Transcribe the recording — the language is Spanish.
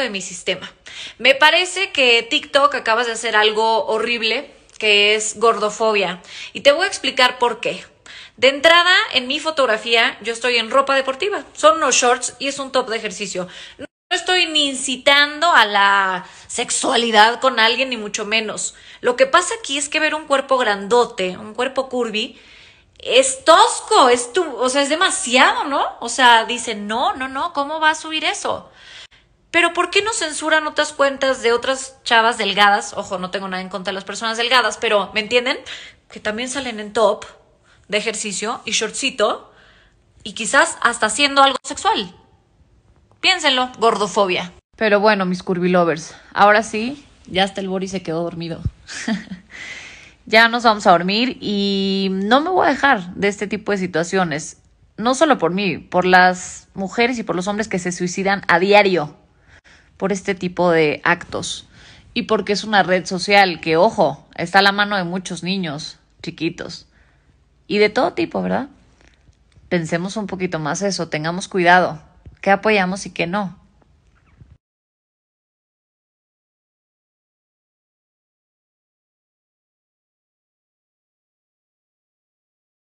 de mi sistema. Me parece que TikTok acabas de hacer algo horrible, que es gordofobia. Y te voy a explicar por qué. De entrada, en mi fotografía, yo estoy en ropa deportiva. Son unos shorts y es un top de ejercicio. No estoy ni incitando a la sexualidad con alguien, ni mucho menos. Lo que pasa aquí es que ver un cuerpo grandote, un cuerpo curvy, es tosco, es tu, o sea, es demasiado, ¿no? O sea, dicen, no, no, no, ¿cómo va a subir eso? Pero ¿por qué no censuran otras cuentas de otras chavas delgadas? Ojo, no tengo nada en contra de las personas delgadas, pero ¿me entienden? Que también salen en top de ejercicio y shortcito y quizás hasta haciendo algo sexual. Piénsenlo, gordofobia. Pero bueno, mis curvilovers, ahora sí, ya hasta el Bori se quedó dormido. ya nos vamos a dormir y no me voy a dejar de este tipo de situaciones. No solo por mí, por las mujeres y por los hombres que se suicidan a diario por este tipo de actos y porque es una red social que, ojo, está a la mano de muchos niños chiquitos y de todo tipo, ¿verdad? Pensemos un poquito más eso, tengamos cuidado, qué apoyamos y qué no.